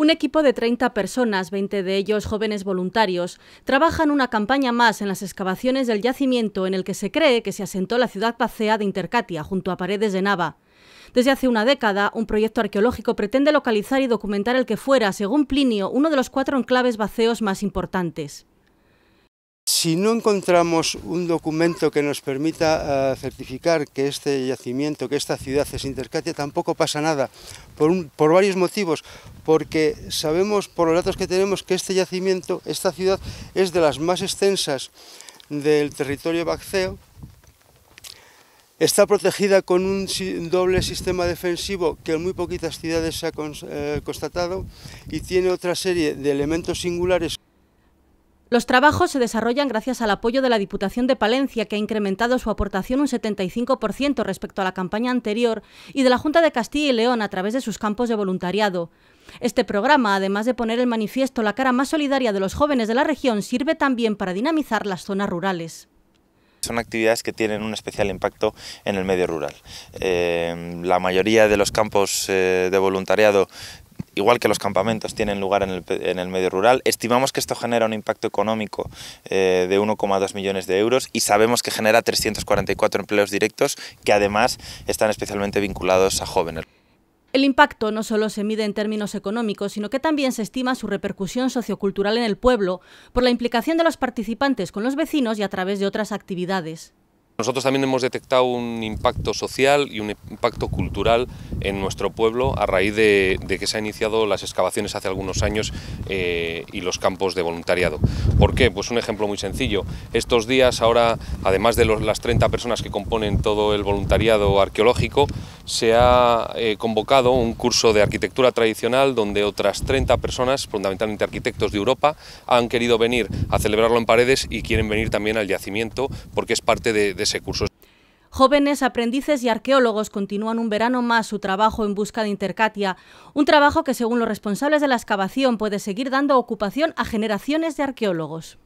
Un equipo de 30 personas, 20 de ellos jóvenes voluntarios, trabajan una campaña más en las excavaciones del yacimiento en el que se cree que se asentó la ciudad pacea de Intercatia, junto a Paredes de Nava. Desde hace una década, un proyecto arqueológico pretende localizar y documentar el que fuera, según Plinio, uno de los cuatro enclaves baceos más importantes. Si no encontramos un documento que nos permita eh, certificar que este yacimiento, que esta ciudad es Intercatia, tampoco pasa nada, por, por, varios motivos, porque sabemos por los datos que tenemos que este yacimiento, esta ciudad, es de las más extensas del territorio Bacceo, está protegida con un doble sistema defensivo que en muy poquitas ciudades se ha eh, constatado y tiene otra serie de elementos singulares los trabajos se desarrollan gracias al apoyo de la Diputación de Palencia, que ha incrementado su aportación un 75% respecto a la campaña anterior, y de la Junta de Castilla y León a través de sus campos de voluntariado. Este programa, además de poner en manifiesto la cara más solidaria de los jóvenes de la región, sirve también para dinamizar las zonas rurales son actividades que tienen un especial impacto en el medio rural. Eh, la mayoría de los campos eh, de voluntariado igual que los campamentos tienen lugar en el, medio rural. Estimamos que esto genera un impacto económico eh, de 1,2 millones de euros y sabemos que genera 344 empleos directos que además están especialmente vinculados a jóvenes. El impacto no solo se mide en términos económicos, sino que también se estima su repercusión sociocultural en el pueblo por la implicación de los participantes con los vecinos y a través de otras actividades. Nosotros también hemos detectado un impacto social y un impacto cultural en nuestro pueblo a raíz de, que se han iniciado las excavaciones hace algunos años eh, y los campos de voluntariado. ¿Por qué? Pues un ejemplo muy sencillo. Estos días ahora, además de las 30 personas que componen todo el voluntariado arqueológico, se ha eh, convocado un curso de arquitectura tradicional donde otras 30 personas, fundamentalmente arquitectos de Europa, han querido venir a celebrarlo en Paredes y quieren venir también al yacimiento porque es parte de, de ese curso. Jóvenes, aprendices y arqueólogos continúan un verano más su trabajo en busca de Intercatia, un trabajo que según los responsables de la excavación puede seguir dando ocupación a generaciones de arqueólogos.